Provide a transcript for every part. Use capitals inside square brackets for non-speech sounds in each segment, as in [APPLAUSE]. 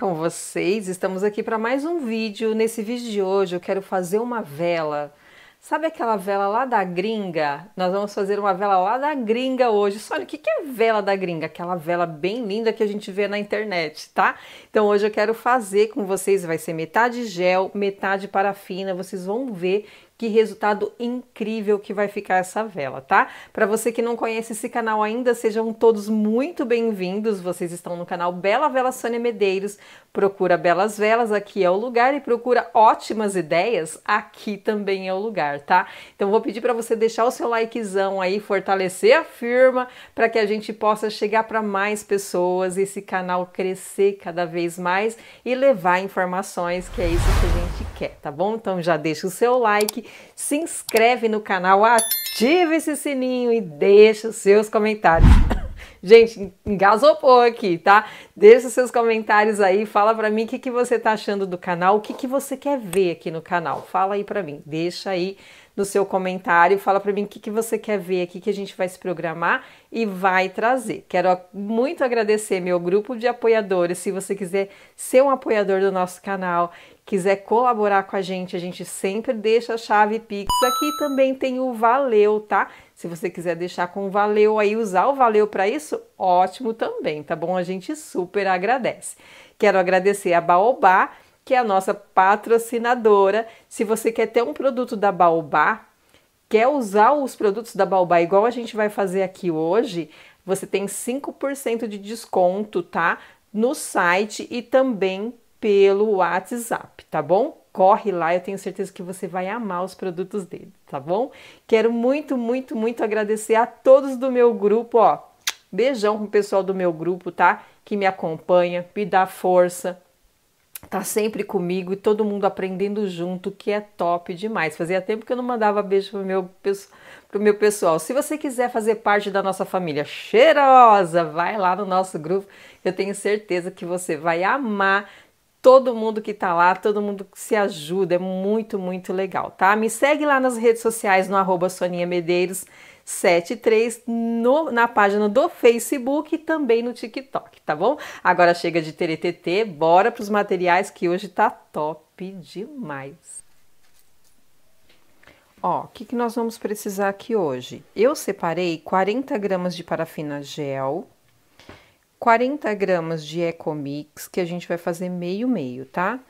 com vocês? Estamos aqui para mais um vídeo. Nesse vídeo de hoje eu quero fazer uma vela. Sabe aquela vela lá da gringa? Nós vamos fazer uma vela lá da gringa hoje. Só olha, o que é vela da gringa? Aquela vela bem linda que a gente vê na internet, tá? Então hoje eu quero fazer com vocês, vai ser metade gel, metade parafina. Vocês vão ver que resultado incrível que vai ficar essa vela, tá? Para você que não conhece esse canal ainda, sejam todos muito bem-vindos. Vocês estão no canal Bela Vela Sônia Medeiros. Procura Belas Velas, aqui é o lugar, e procura ótimas ideias, aqui também é o lugar, tá? Então vou pedir para você deixar o seu likezão aí, fortalecer a firma, para que a gente possa chegar para mais pessoas, esse canal crescer cada vez mais e levar informações, que é isso que a gente gente quer, tá bom? Então já deixa o seu like, se inscreve no canal, ativa esse sininho e deixa os seus comentários. [LAUGHS] Gente, engasopou aqui, tá? Deixa seus comentários aí, fala pra mim o que, que você tá achando do canal, o que, que você quer ver aqui no canal. Fala aí pra mim, deixa aí no seu comentário, fala pra mim o que, que você quer ver aqui que a gente vai se programar e vai trazer. Quero muito agradecer meu grupo de apoiadores, se você quiser ser um apoiador do nosso canal, quiser colaborar com a gente, a gente sempre deixa a chave Pix aqui. Também tem o Valeu, tá? Se você quiser deixar com o Valeu aí, usar o Valeu para isso, ótimo também, tá bom? A gente super agradece. Quero agradecer a Baobá, que é a nossa patrocinadora. Se você quer ter um produto da Baobá, quer usar os produtos da Baobá igual a gente vai fazer aqui hoje, você tem 5% de desconto, tá? No site e também pelo WhatsApp, tá bom? Corre lá, eu tenho certeza que você vai amar os produtos dele, tá bom? Quero muito, muito, muito agradecer a todos do meu grupo, ó. Beijão com o pessoal do meu grupo, tá? Que me acompanha, me dá força, tá sempre comigo e todo mundo aprendendo junto, que é top demais. Fazia tempo que eu não mandava beijo pro meu, pro meu pessoal. Se você quiser fazer parte da nossa família cheirosa, vai lá no nosso grupo. Eu tenho certeza que você vai amar todo mundo que tá lá, todo mundo que se ajuda, é muito, muito legal, tá? Me segue lá nas redes sociais no arroba Soninha Medeiros 73 no, na página do Facebook e também no TikTok, tá bom? Agora chega de TTT, bora pros materiais que hoje tá top demais. Ó, o que, que nós vamos precisar aqui hoje? Eu separei 40 gramas de parafina gel, 40 gramas de Ecomix, que a gente vai fazer meio-meio, tá?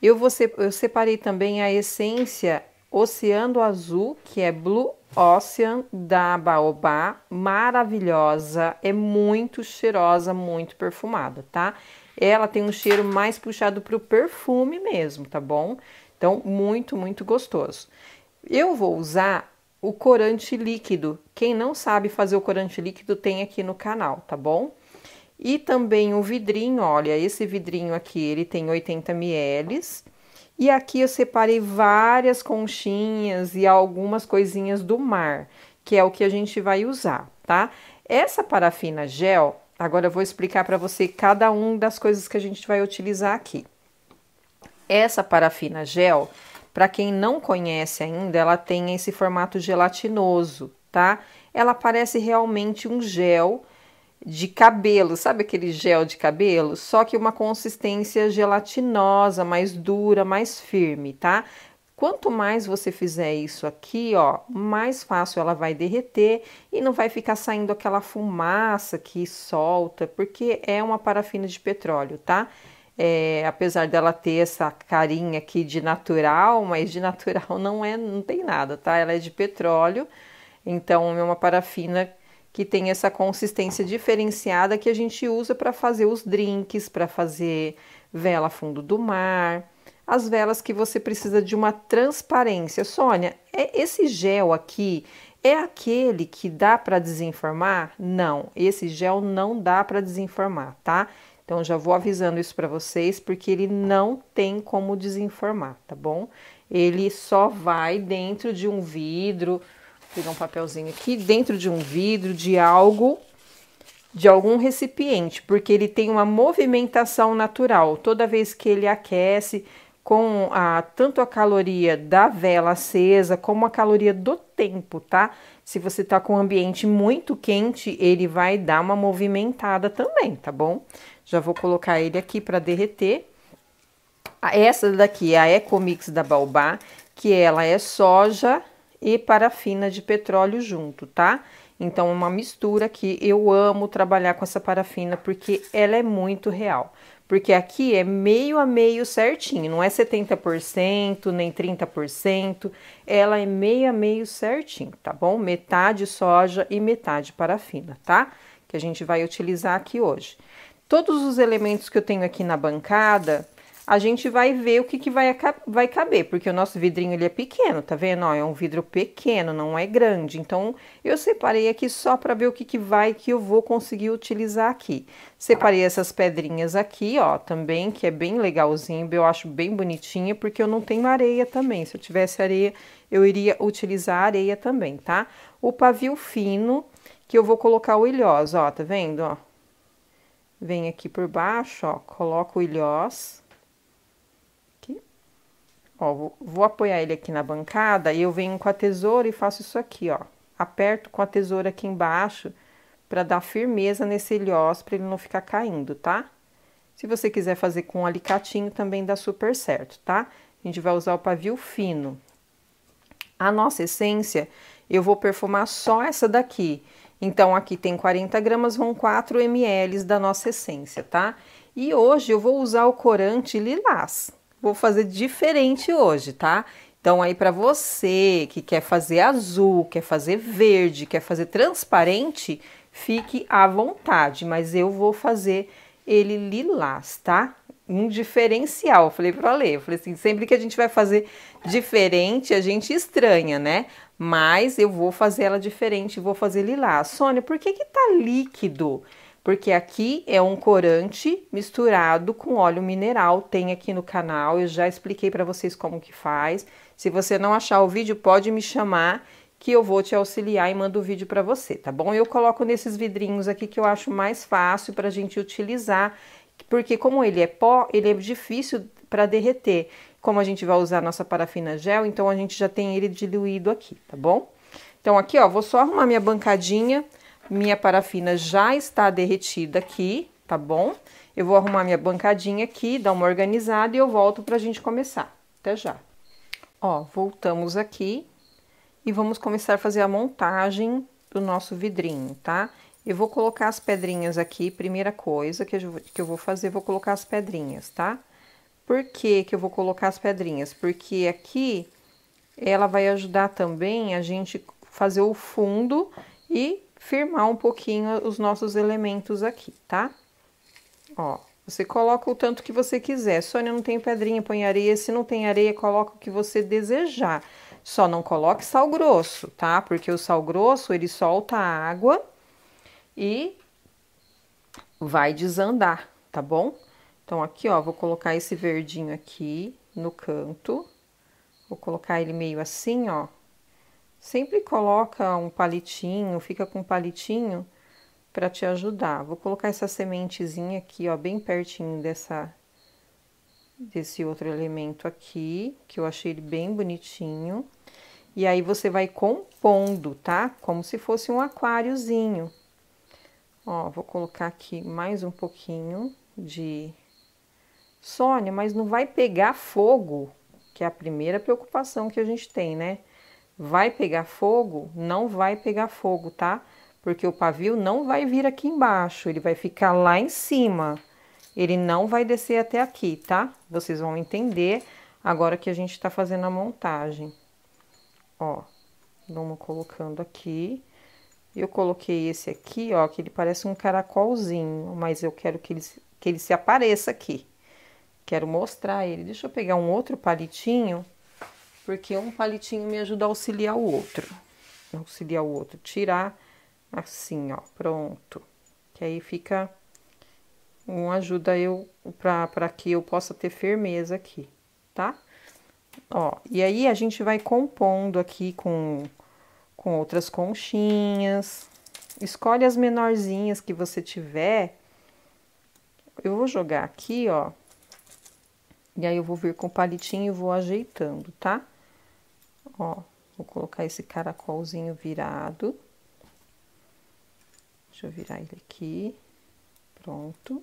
Eu, vou, eu separei também a essência Oceano Azul, que é Blue Ocean da Baobá, maravilhosa, é muito cheirosa, muito perfumada, tá? Ela tem um cheiro mais puxado para o perfume mesmo, tá bom? Então, muito, muito gostoso. Eu vou usar o corante líquido. Quem não sabe fazer o corante líquido tem aqui no canal, tá bom? E também o vidrinho, olha, esse vidrinho aqui, ele tem 80 ml. E aqui eu separei várias conchinhas e algumas coisinhas do mar, que é o que a gente vai usar, tá? Essa parafina gel, agora eu vou explicar para você cada uma das coisas que a gente vai utilizar aqui. Essa parafina gel, para quem não conhece ainda, ela tem esse formato gelatinoso, tá? Ela parece realmente um gel, de cabelo, sabe aquele gel de cabelo? Só que uma consistência gelatinosa, mais dura, mais firme, tá? Quanto mais você fizer isso aqui, ó, mais fácil ela vai derreter e não vai ficar saindo aquela fumaça que solta, porque é uma parafina de petróleo, tá? É, apesar dela ter essa carinha aqui de natural, mas de natural [LAUGHS] não é, não tem nada, tá? Ela é de petróleo, então é uma parafina que tem essa consistência diferenciada que a gente usa para fazer os drinks, para fazer vela fundo do mar, as velas que você precisa de uma transparência. Sônia, é esse gel aqui é aquele que dá para desenformar? Não, esse gel não dá para desenformar, tá? Então já vou avisando isso para vocês porque ele não tem como desenformar, tá bom? Ele só vai dentro de um vidro, pegar um papelzinho aqui, dentro de um vidro, de algo, de algum recipiente, porque ele tem uma movimentação natural. Toda vez que ele aquece com a tanto a caloria da vela acesa como a caloria do tempo, tá? Se você tá com um ambiente muito quente, ele vai dar uma movimentada também, tá bom? Já vou colocar ele aqui para derreter. Essa daqui é a Ecomix da Balbá, que ela é soja, e parafina de petróleo junto, tá? Então, uma mistura que eu amo trabalhar com essa parafina porque ela é muito real. Porque aqui é meio a meio certinho, não é 70% nem 30%, ela é meio a meio certinho, tá bom? Metade soja e metade parafina, tá? Que a gente vai utilizar aqui hoje. Todos os elementos que eu tenho aqui na bancada, a gente vai ver o que, que vai, vai caber, porque o nosso vidrinho ele é pequeno, tá vendo? Ó, é um vidro pequeno, não é grande. Então, eu separei aqui só para ver o que, que vai que eu vou conseguir utilizar aqui. Separei essas pedrinhas aqui, ó, também, que é bem legalzinho, eu acho bem bonitinha, porque eu não tenho areia também. Se eu tivesse areia, eu iria utilizar areia também, tá? O pavio fino, que eu vou colocar o ilhós, ó, tá vendo, ó? Vem aqui por baixo, ó, coloco o ilhós Ó, vou, vou apoiar ele aqui na bancada e eu venho com a tesoura e faço isso aqui, ó. Aperto com a tesoura aqui embaixo para dar firmeza nesse heliós para ele não ficar caindo, tá? Se você quiser fazer com um alicatinho também dá super certo, tá? A gente vai usar o pavio fino. A nossa essência, eu vou perfumar só essa daqui. Então, aqui tem 40 gramas, vão 4 ml da nossa essência, tá? E hoje eu vou usar o corante lilás vou fazer diferente hoje, tá? Então aí para você que quer fazer azul, quer fazer verde, quer fazer transparente, fique à vontade, mas eu vou fazer ele lilás, tá? Um diferencial, eu falei para ler, eu falei assim, sempre que a gente vai fazer diferente, a gente estranha, né? Mas eu vou fazer ela diferente, vou fazer lilás. Sônia, por que que tá líquido? porque aqui é um corante misturado com óleo mineral, tem aqui no canal, eu já expliquei para vocês como que faz. Se você não achar o vídeo, pode me chamar que eu vou te auxiliar e mando o vídeo para você, tá bom? Eu coloco nesses vidrinhos aqui que eu acho mais fácil para a gente utilizar, porque como ele é pó, ele é difícil para derreter. Como a gente vai usar nossa parafina gel, então a gente já tem ele diluído aqui, tá bom? Então aqui, ó, vou só arrumar minha bancadinha. Minha parafina já está derretida aqui, tá bom? Eu vou arrumar minha bancadinha aqui, dar uma organizada e eu volto para a gente começar. Até já. Ó, voltamos aqui e vamos começar a fazer a montagem do nosso vidrinho, tá? Eu vou colocar as pedrinhas aqui, primeira coisa que eu, que eu vou fazer, vou colocar as pedrinhas, tá? Por que que eu vou colocar as pedrinhas? Porque aqui ela vai ajudar também a gente fazer o fundo e firmar um pouquinho os nossos elementos aqui, tá? Ó, você coloca o tanto que você quiser. Sônia, não tem pedrinha, põe areia. Se não tem areia, coloca o que você desejar. Só não coloque sal grosso, tá? Porque o sal grosso, ele solta a água e vai desandar, tá bom? Então, aqui, ó, vou colocar esse verdinho aqui no canto. Vou colocar ele meio assim, ó, Sempre coloca um palitinho, fica com um palitinho para te ajudar. Vou colocar essa sementezinha aqui, ó, bem pertinho dessa desse outro elemento aqui, que eu achei ele bem bonitinho. E aí você vai compondo, tá? Como se fosse um aquáriozinho. Ó, vou colocar aqui mais um pouquinho de Sônia, mas não vai pegar fogo, que é a primeira preocupação que a gente tem, né? vai pegar fogo? Não vai pegar fogo, tá? Porque o pavio não vai vir aqui embaixo, ele vai ficar lá em cima. Ele não vai descer até aqui, tá? Vocês vão entender agora que a gente tá fazendo a montagem. Ó, vamos colocando aqui. Eu coloquei esse aqui, ó, que ele parece um caracolzinho, mas eu quero que ele, que ele se apareça aqui. Quero mostrar ele. Deixa eu pegar um outro palitinho porque um palitinho me ajuda a auxiliar o outro. Auxiliar o outro, tirar assim, ó, pronto. Que aí fica um ajuda eu para que eu possa ter firmeza aqui, tá? Ó, e aí a gente vai compondo aqui com com outras conchinhas. Escolhe as menorzinhas que você tiver. Eu vou jogar aqui, ó. E aí eu vou vir com o palitinho e vou ajeitando, tá? Ó, vou colocar esse caracolzinho virado. Deixa eu virar ele aqui. Pronto.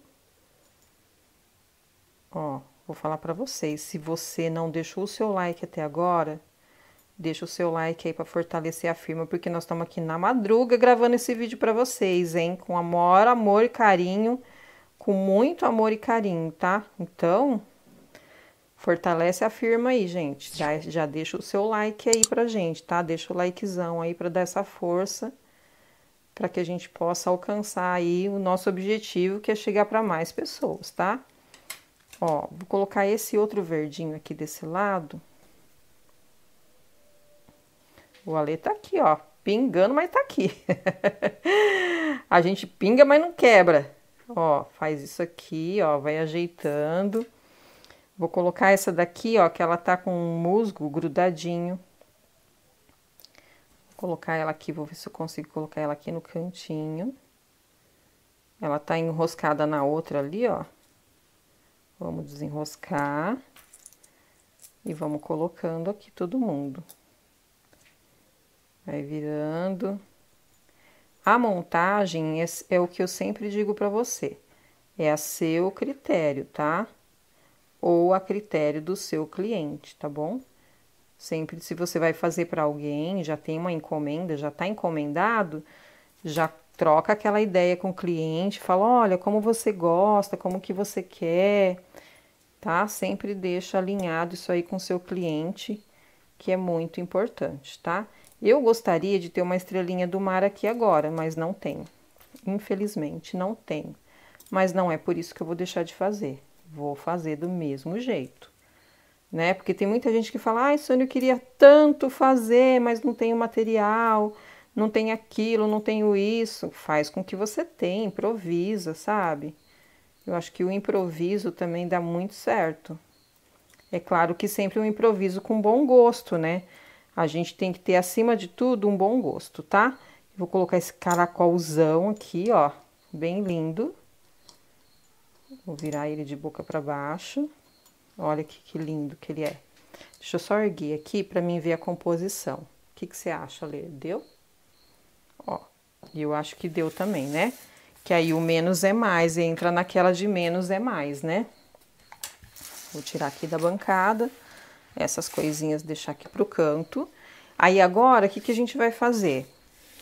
Ó, vou falar para vocês, se você não deixou o seu like até agora, deixa o seu like aí para fortalecer a firma, porque nós estamos aqui na madruga gravando esse vídeo para vocês, hein? Com amor, amor e carinho, com muito amor e carinho, tá? Então, Fortalece a firma aí, gente. Já, já deixa o seu like aí pra gente, tá? Deixa o likezão aí pra dar essa força, para que a gente possa alcançar aí o nosso objetivo, que é chegar para mais pessoas, tá? Ó, vou colocar esse outro verdinho aqui desse lado. O Ale tá aqui, ó, pingando, mas tá aqui. [LAUGHS] a gente pinga, mas não quebra. Ó, faz isso aqui, ó, vai ajeitando. Vou colocar essa daqui, ó, que ela tá com um musgo grudadinho. Vou colocar ela aqui, vou ver se eu consigo colocar ela aqui no cantinho. Ela tá enroscada na outra ali, ó. Vamos desenroscar. E vamos colocando aqui todo mundo. Vai virando. A montagem é, é o que eu sempre digo pra você. É a seu critério, Tá? ou a critério do seu cliente, tá bom? Sempre se você vai fazer para alguém, já tem uma encomenda, já está encomendado, já troca aquela ideia com o cliente, fala, olha, como você gosta, como que você quer, tá? Sempre deixa alinhado isso aí com o seu cliente, que é muito importante, tá? Eu gostaria de ter uma estrelinha do mar aqui agora, mas não tenho. Infelizmente, não tenho. Mas não é por isso que eu vou deixar de fazer vou fazer do mesmo jeito. Né? Porque tem muita gente que fala: ai, Sônia, eu queria tanto fazer, mas não tenho material, não tenho aquilo, não tenho isso. Faz com que você tenha, improvisa, sabe? Eu acho que o improviso também dá muito certo. É claro que sempre um improviso com bom gosto, né? A gente tem que ter, acima de tudo, um bom gosto, tá? vou colocar esse caracolzão aqui, ó, bem lindo. Vou virar ele de boca para baixo. Olha que, que, lindo que ele é. Deixa eu só erguer aqui para mim ver a composição. O que, que você acha, Lê? Deu? Ó, E eu acho que deu também, né? Que aí o menos é mais, entra naquela de menos é mais, né? Vou tirar aqui da bancada, essas coisinhas deixar aqui pro canto. Aí agora, o que, que a gente vai fazer?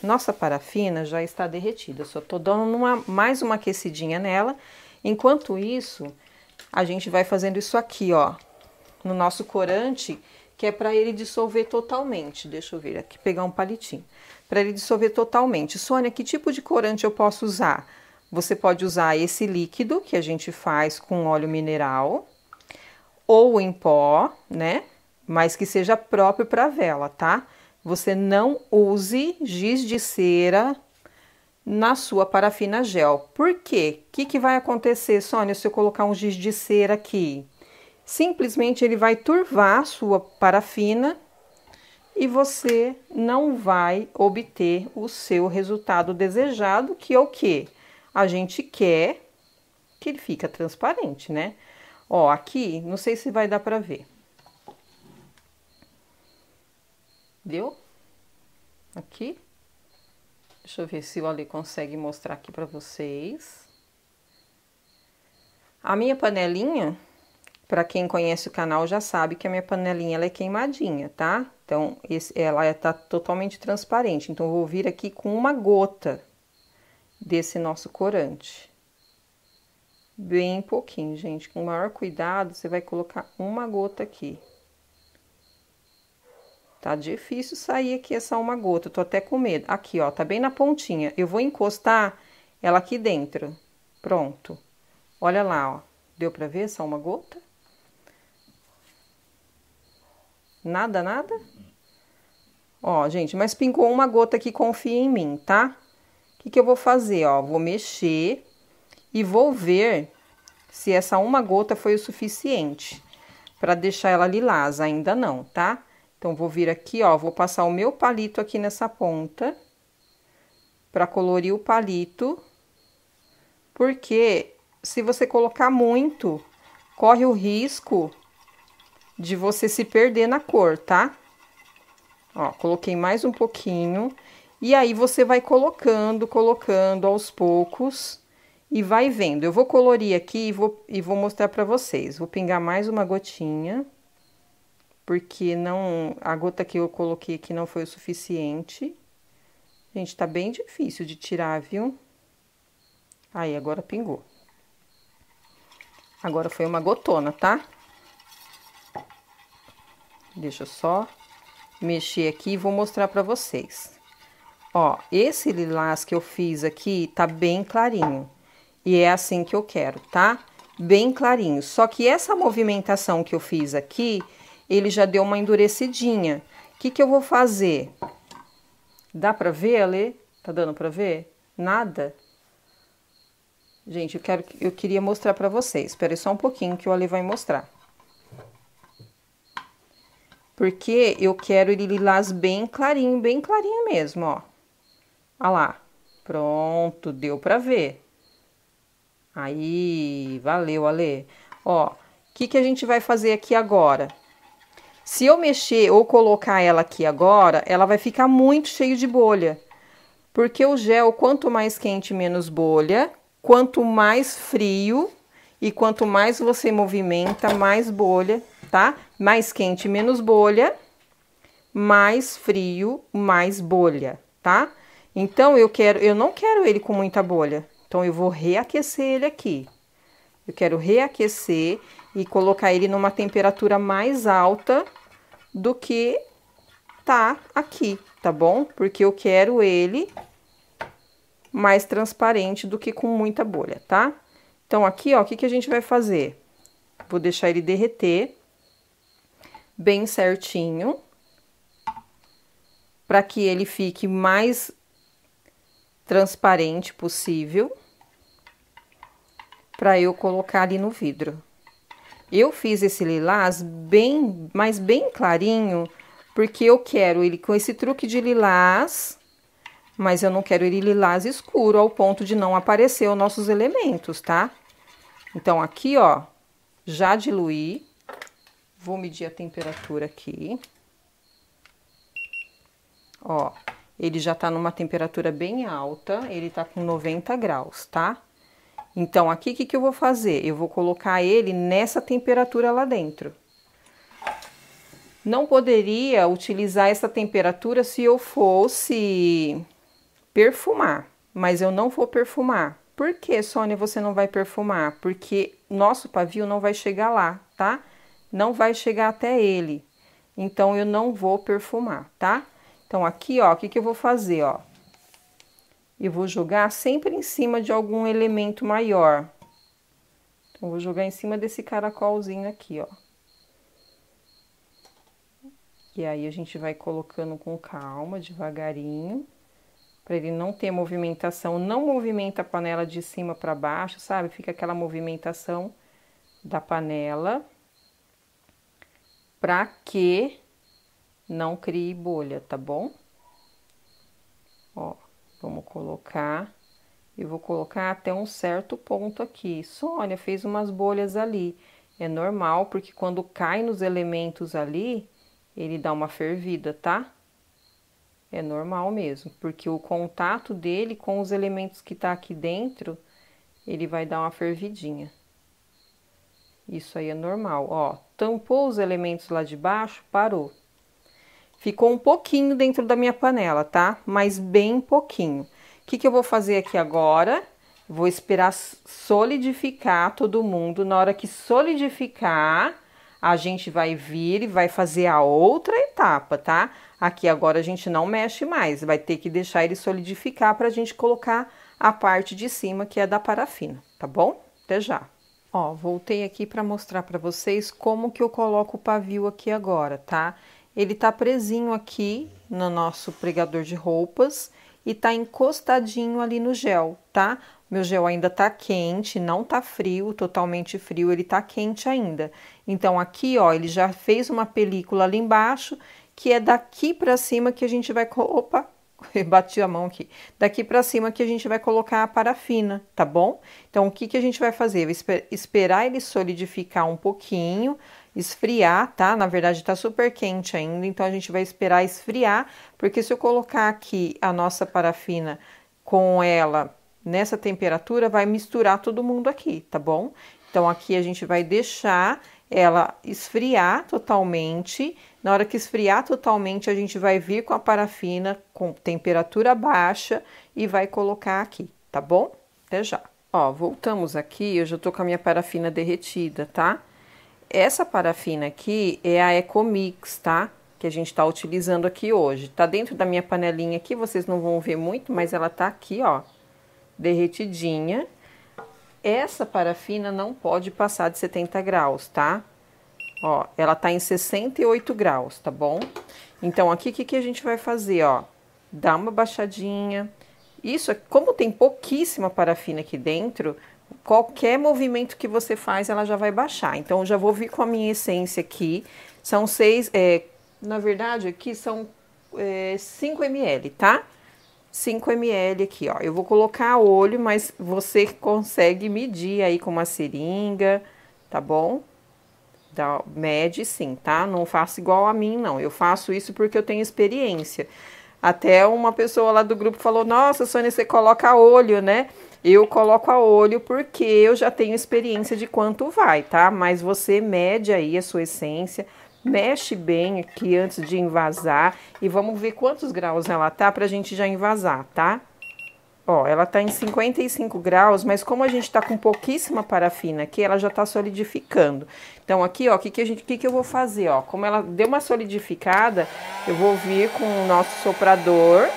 Nossa parafina já está derretida, só tô dando uma, mais uma aquecidinha nela Enquanto isso, a gente vai fazendo isso aqui, ó, no nosso corante, que é para ele dissolver totalmente. Deixa eu ver aqui, pegar um palitinho. Para ele dissolver totalmente. Sônia, que tipo de corante eu posso usar? Você pode usar esse líquido que a gente faz com óleo mineral ou em pó, né? Mas que seja próprio para vela, tá? Você não use giz de cera na sua parafina gel. Por quê? O que, que vai acontecer, Sônia, se eu colocar um giz de cera aqui? Simplesmente ele vai turvar a sua parafina e você não vai obter o seu resultado desejado, que é o que? A gente quer que ele fica transparente, né? Ó, aqui, não sei se vai dar para ver. Deu? Aqui. Deixa eu ver se o Ali consegue mostrar aqui para vocês. A minha panelinha, para quem conhece o canal já sabe que a minha panelinha ela é queimadinha, tá? Então, esse, ela é, tá totalmente transparente. Então, eu vou vir aqui com uma gota desse nosso corante. Bem pouquinho, gente. Com o maior cuidado, você vai colocar uma gota aqui. Tá difícil sair aqui essa uma gota, tô até com medo. Aqui, ó, tá bem na pontinha. Eu vou encostar ela aqui dentro. Pronto. Olha lá, ó. Deu pra ver essa uma gota? Nada, nada? Ó, gente, mas pingou uma gota aqui, confia em mim, tá? O que, que eu vou fazer, ó? Vou mexer e vou ver se essa uma gota foi o suficiente para deixar ela lilás. Ainda não, tá? Então, vou vir aqui, ó, vou passar o meu palito aqui nessa ponta, para colorir o palito, porque se você colocar muito, corre o risco de você se perder na cor, tá? Ó, coloquei mais um pouquinho, e aí você vai colocando, colocando aos poucos, e vai vendo. Eu vou colorir aqui e vou, e vou mostrar para vocês. Vou pingar mais uma gotinha porque não a gota que eu coloquei aqui não foi o suficiente. Gente, tá bem difícil de tirar, viu? Aí, agora pingou. Agora foi uma gotona, tá? Deixa eu só mexer aqui e vou mostrar pra vocês. Ó, esse lilás que eu fiz aqui tá bem clarinho. E é assim que eu quero, tá? Bem clarinho. Só que essa movimentação que eu fiz aqui ele já deu uma endurecidinha. O que, que eu vou fazer? Dá para ver, Ale? Tá dando para ver? Nada? Gente, eu, quero, eu queria mostrar para vocês. Espera só um pouquinho que o Ale vai mostrar. Porque eu quero ele lilás bem clarinho, bem clarinho mesmo, ó. Olha lá. Pronto, deu para ver. Aí, valeu, Ale. Ó, o que, que a gente vai fazer aqui agora? Se eu mexer ou colocar ela aqui agora, ela vai ficar muito cheia de bolha. Porque o gel, quanto mais quente, menos bolha. Quanto mais frio e quanto mais você movimenta, mais bolha, tá? Mais quente, menos bolha. Mais frio, mais bolha, tá? Então, eu quero, eu não quero ele com muita bolha. Então, eu vou reaquecer ele aqui. Eu quero reaquecer e colocar ele numa temperatura mais alta do que tá aqui, tá bom? Porque eu quero ele mais transparente do que com muita bolha, tá? Então, aqui, ó, o que, que a gente vai fazer? Vou deixar ele derreter bem certinho, para que ele fique mais transparente possível, para eu colocar ali no vidro. Eu fiz esse lilás bem, mas bem clarinho, porque eu quero ele com esse truque de lilás, mas eu não quero ele lilás escuro ao ponto de não aparecer os nossos elementos, tá? Então, aqui, ó, já diluí. Vou medir a temperatura aqui. Ó, ele já tá numa temperatura bem alta, ele tá com 90 graus, tá? Então, aqui o que, que eu vou fazer? Eu vou colocar ele nessa temperatura lá dentro. Não poderia utilizar essa temperatura se eu fosse perfumar, mas eu não vou perfumar. Por que, Sônia, você não vai perfumar? Porque nosso pavio não vai chegar lá, tá? Não vai chegar até ele. Então, eu não vou perfumar, tá? Então, aqui, ó, o que, que eu vou fazer, ó? e vou jogar sempre em cima de algum elemento maior. Então, vou jogar em cima desse caracolzinho aqui, ó. E aí, a gente vai colocando com calma, devagarinho, para ele não ter movimentação. Não movimenta a panela de cima para baixo, sabe? Fica aquela movimentação da panela, para que não crie bolha, tá bom? Ó. Vamos colocar. E vou colocar até um certo ponto aqui. Sônia, fez umas bolhas ali. É normal, porque quando cai nos elementos ali, ele dá uma fervida, tá? É normal mesmo, porque o contato dele com os elementos que tá aqui dentro, ele vai dar uma fervidinha. Isso aí é normal, ó. Tampou os elementos lá de baixo, parou. Ficou um pouquinho dentro da minha panela, tá? Mas bem pouquinho. O que, que eu vou fazer aqui agora? Vou esperar solidificar todo mundo. Na hora que solidificar, a gente vai vir e vai fazer a outra etapa, tá? Aqui agora a gente não mexe mais, vai ter que deixar ele solidificar para a gente colocar a parte de cima que é da parafina, tá bom? Até já. Ó, voltei aqui para mostrar para vocês como que eu coloco o pavio aqui agora, tá? Tá? ele está presinho aqui no nosso pregador de roupas e está encostadinho ali no gel, tá? Meu gel ainda está quente, não está frio, totalmente frio, ele está quente ainda. Então aqui, ó, ele já fez uma película ali embaixo, que é daqui para cima que a gente vai, opa, [LAUGHS] bati a mão aqui. Daqui para cima que a gente vai colocar a parafina, tá bom? Então o que que a gente vai fazer? Vai esper esperar ele solidificar um pouquinho esfriar, tá? Na verdade, tá super quente ainda, então a gente vai esperar esfriar, porque se eu colocar aqui a nossa parafina com ela nessa temperatura, vai misturar todo mundo aqui, tá bom? Então, aqui a gente vai deixar ela esfriar totalmente. Na hora que esfriar totalmente, a gente vai vir com a parafina com temperatura baixa e vai colocar aqui, tá bom? Até já. Ó, voltamos aqui, eu já tô com a minha parafina derretida, tá? Essa parafina aqui é a Ecomix, tá? Que a gente tá utilizando aqui hoje. Tá dentro da minha panelinha aqui, vocês não vão ver muito, mas ela tá aqui, ó, derretidinha. Essa parafina não pode passar de 70 graus, tá? Ó, ela tá em 68 graus, tá bom? Então, aqui, o que, que a gente vai fazer, ó? Dá uma baixadinha. Isso, como tem pouquíssima parafina aqui dentro, qualquer movimento que você faz, ela já vai baixar. Então, já vou vir com a minha essência aqui. São seis, é, na verdade, aqui são é, 5 ml, tá? 5 ml aqui, ó. Eu vou colocar olho, mas você consegue medir aí com uma seringa, tá bom? Dá, mede sim, tá? Não faço igual a mim, não. Eu faço isso porque eu tenho experiência. Até uma pessoa lá do grupo falou: Nossa, Sônia, você coloca olho, né? Eu coloco a olho porque eu já tenho experiência de quanto vai, tá? Mas você mede aí a sua essência, mexe bem aqui antes de envasar e vamos ver quantos graus ela tá pra gente já envasar, tá? Ó, ela tá em 55 graus, mas como a gente tá com pouquíssima parafina aqui, ela já tá solidificando. Então aqui, ó, o que que a gente, que que eu vou fazer, ó? Como ela deu uma solidificada, eu vou vir com o nosso soprador.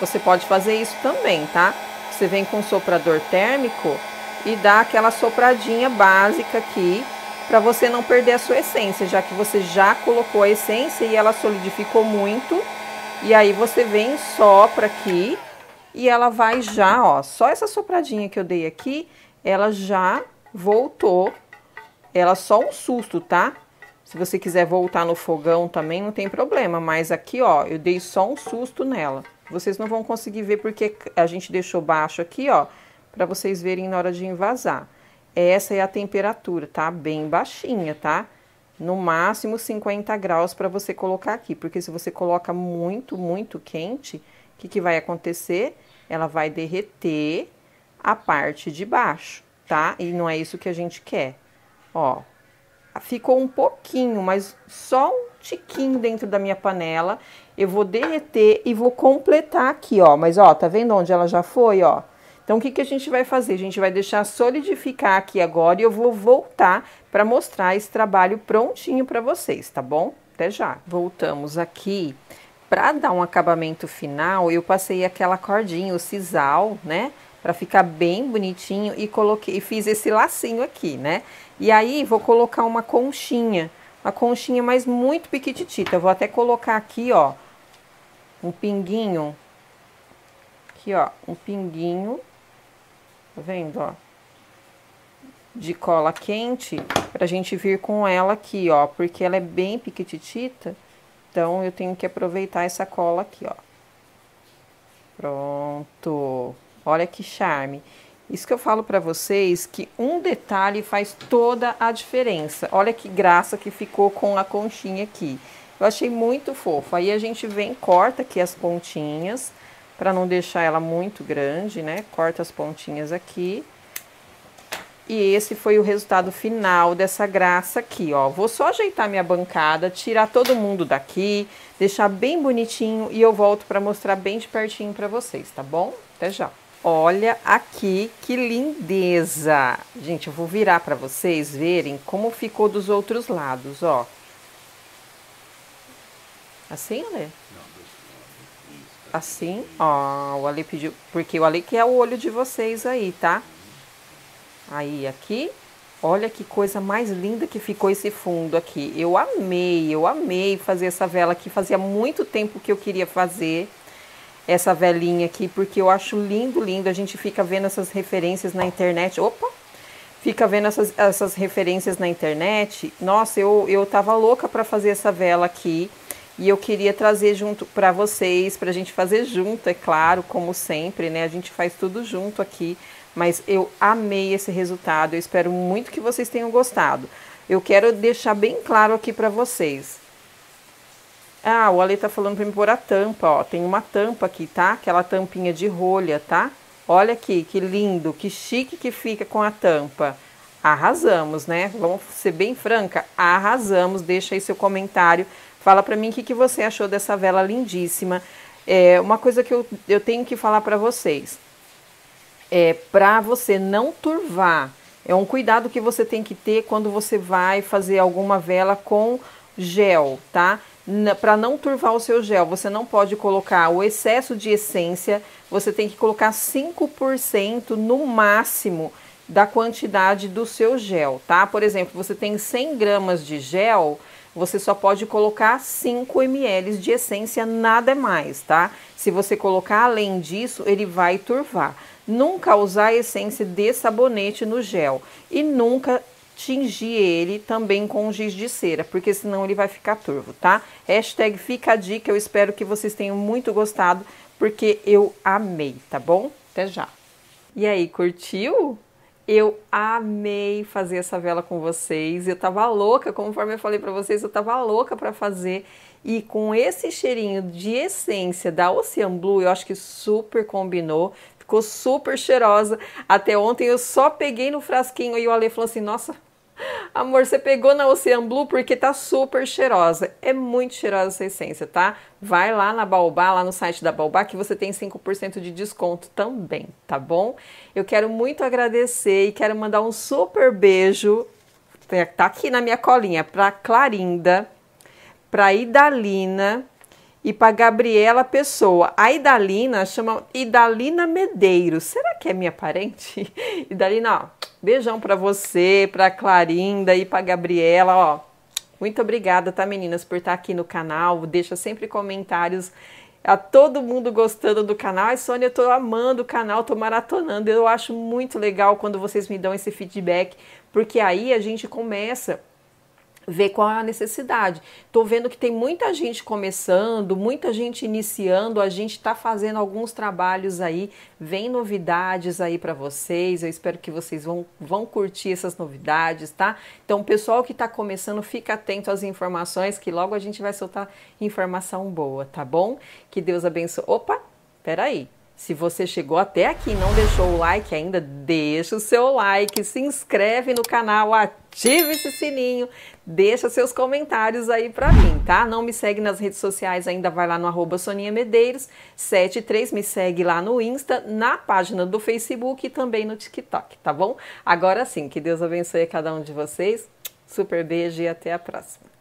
Você pode fazer isso também, tá? Você vem com um soprador térmico e dá aquela sopradinha básica aqui para você não perder a sua essência, já que você já colocou a essência e ela solidificou muito. E aí você vem sopra aqui e ela vai já, ó, só essa sopradinha que eu dei aqui, ela já voltou. Ela só um susto, tá? Se você quiser voltar no fogão também, não tem problema, mas aqui, ó, eu dei só um susto nela. Vocês não vão conseguir ver porque a gente deixou baixo aqui, ó, para vocês verem na hora de envasar. É, essa é a temperatura, tá? Bem baixinha, tá? No máximo 50 graus para você colocar aqui, porque se você coloca muito, muito quente, o que, que vai acontecer? Ela vai derreter a parte de baixo, tá? E não é isso que a gente quer. Ó, ficou um pouquinho, mas só um tiquinho dentro da minha panela. Eu vou derreter e vou completar aqui, ó. Mas, ó, tá vendo onde ela já foi, ó? Então, o que, que a gente vai fazer? A gente vai deixar solidificar aqui agora e eu vou voltar para mostrar esse trabalho prontinho para vocês, tá bom? Até já. Voltamos aqui. Para dar um acabamento final, eu passei aquela cordinha, o sisal, né? Para ficar bem bonitinho e coloquei, fiz esse lacinho aqui, né? E aí, vou colocar uma conchinha a conchinha, mas muito piquititita. Eu vou até colocar aqui, ó, um pinguinho. Aqui, ó, um pinguinho. Tá vendo, ó? De cola quente, pra gente vir com ela aqui, ó. Porque ela é bem piquititita, então eu tenho que aproveitar essa cola aqui, ó. Pronto. Olha que charme. Isso que eu falo para vocês que um detalhe faz toda a diferença. Olha que graça que ficou com a conchinha aqui. Eu achei muito fofo. Aí a gente vem corta aqui as pontinhas para não deixar ela muito grande, né? Corta as pontinhas aqui. E esse foi o resultado final dessa graça aqui, ó. Vou só ajeitar minha bancada, tirar todo mundo daqui, deixar bem bonitinho e eu volto para mostrar bem de pertinho para vocês, tá bom? Até já. Olha aqui que lindeza! Gente, eu vou virar para vocês verem como ficou dos outros lados, ó. Assim, Ale? Assim, ó, o Ale pediu, porque o Ale que é o olho de vocês aí, tá? Aí, aqui, olha que coisa mais linda que ficou esse fundo aqui. Eu amei, eu amei fazer essa vela aqui, fazia muito tempo que eu queria fazer essa velhinha aqui, porque eu acho lindo, lindo. A gente fica vendo essas referências na internet. Opa! Fica vendo essas, essas referências na internet. Nossa, eu, eu tava louca para fazer essa vela aqui. E eu queria trazer junto para vocês, para a gente fazer junto, é claro, como sempre, né? A gente faz tudo junto aqui. Mas eu amei esse resultado. Eu espero muito que vocês tenham gostado. Eu quero deixar bem claro aqui para vocês. Ah, o Ale tá falando pra me pôr a tampa, ó. Tem uma tampa aqui, tá? Aquela tampinha de rolha, tá? Olha aqui, que lindo, que chique que fica com a tampa. Arrasamos, né? Vamos ser bem franca? Arrasamos. Deixa aí seu comentário. Fala pra mim o que, que você achou dessa vela lindíssima. É, uma coisa que eu, eu tenho que falar para vocês. É pra você não turvar. É um cuidado que você tem que ter quando você vai fazer alguma vela com gel, tá? para não turvar o seu gel, você não pode colocar o excesso de essência, você tem que colocar 5% no máximo da quantidade do seu gel, tá? Por exemplo, você tem 100 gramas de gel, você só pode colocar 5 ml de essência, nada mais, tá? Se você colocar além disso, ele vai turvar. Nunca usar a essência de sabonete no gel e nunca tingir ele também com giz de cera, porque senão ele vai ficar turvo, tá? Hashtag fica a dica, eu espero que vocês tenham muito gostado, porque eu amei, tá bom? Até já! E aí, curtiu? Eu amei fazer essa vela com vocês. Eu tava louca, conforme eu falei para vocês, eu tava louca para fazer. E com esse cheirinho de essência da Ocean Blue, eu acho que super combinou ficou super cheirosa. Até ontem eu só peguei no frasquinho e o Ale falou assim: nossa, Amor, você pegou na Ocean Blue porque tá super cheirosa. É muito cheirosa essa essência, tá? Vai lá na Baobá, lá no site da Baobá, que você tem 5% de desconto também, tá bom? Eu quero muito agradecer e quero mandar um super beijo. Tá aqui na minha colinha, pra Clarinda, pra Idalina, e para Gabriela Pessoa. A Idalina chama Idalina Medeiros. Será que é minha parente? [LAUGHS] Idalina, ó, beijão para você, para Clarinda e para Gabriela, ó. Muito obrigada, tá meninas, por estar tá aqui no canal. Deixa sempre comentários a todo mundo gostando do canal. Ai, Sônia, eu tô amando o canal, tô maratonando. Eu acho muito legal quando vocês me dão esse feedback, porque aí a gente começa ver qual é a necessidade. Estou vendo que tem muita gente começando, muita gente iniciando, a gente está fazendo alguns trabalhos aí, vem novidades aí para vocês, eu espero que vocês vão, vão curtir essas novidades, tá? Então, o pessoal que está começando, fica atento às informações, que logo a gente vai soltar informação boa, tá bom? Que Deus abençoe. Opa, peraí. Se você chegou até aqui e não deixou o like ainda, deixa o seu like, se inscreve no canal, ative esse sininho, deixa seus comentários aí pra mim, tá? Não me segue nas redes sociais ainda, vai lá no arroba Soninha Medeiros, 73, me segue lá no Insta, na página do Facebook e também no TikTok, tá bom? Agora sim, que Deus abençoe a cada um de vocês, super beijo e até a próxima.